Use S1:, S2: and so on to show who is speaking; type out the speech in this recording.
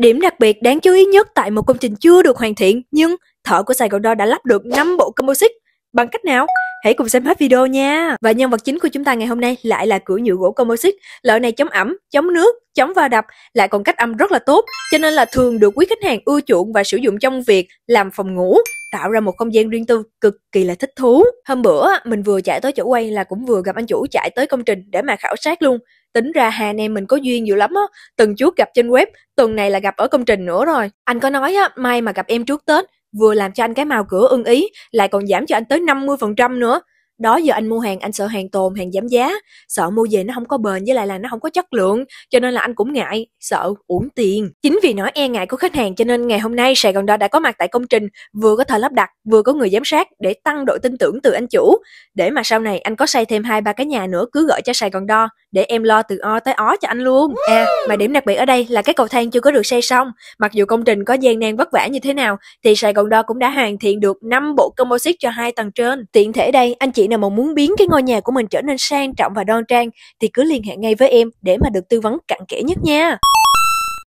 S1: Điểm đặc biệt đáng chú ý nhất tại một công trình chưa được hoàn thiện nhưng thợ của Sài Gòn Đo đã lắp được 5 bộ composite. Bằng cách nào? Hãy cùng xem hết video nha. Và nhân vật chính của chúng ta ngày hôm nay lại là cửa nhựa gỗ composite. Loại này chống ẩm, chống nước, chống va đập, lại còn cách âm rất là tốt, cho nên là thường được quý khách hàng ưa chuộng và sử dụng trong việc làm phòng ngủ, tạo ra một không gian riêng tư cực kỳ là thích thú. Hôm bữa mình vừa chạy tới chỗ quay là cũng vừa gặp anh chủ chạy tới công trình để mà khảo sát luôn. Tính ra hai anh em mình có duyên dữ lắm á, tuần trước gặp trên web, tuần này là gặp ở công trình nữa rồi. Anh có nói á, may mà gặp em trước Tết, vừa làm cho anh cái màu cửa ưng ý, lại còn giảm cho anh tới 50% nữa đó giờ anh mua hàng anh sợ hàng tồn hàng giảm giá sợ mua về nó không có bền với lại là nó không có chất lượng cho nên là anh cũng ngại sợ uổng tiền chính vì nỗi e ngại của khách hàng cho nên ngày hôm nay sài gòn đo đã có mặt tại công trình vừa có thợ lắp đặt vừa có người giám sát để tăng độ tin tưởng từ anh chủ để mà sau này anh có xây thêm hai ba cái nhà nữa cứ gọi cho sài gòn đo để em lo từ o tới ó cho anh luôn à mà điểm đặc biệt ở đây là cái cầu thang chưa có được xây xong mặc dù công trình có gian nan vất vả như thế nào thì sài gòn đo cũng đã hoàn thiện được năm bộ composite cho hai tầng trên tiện thể đây anh chị chị nào mà muốn biến cái ngôi nhà của mình trở nên sang trọng và đoan trang thì cứ liên hệ ngay với em để mà được tư vấn cặn kẽ nhất nha.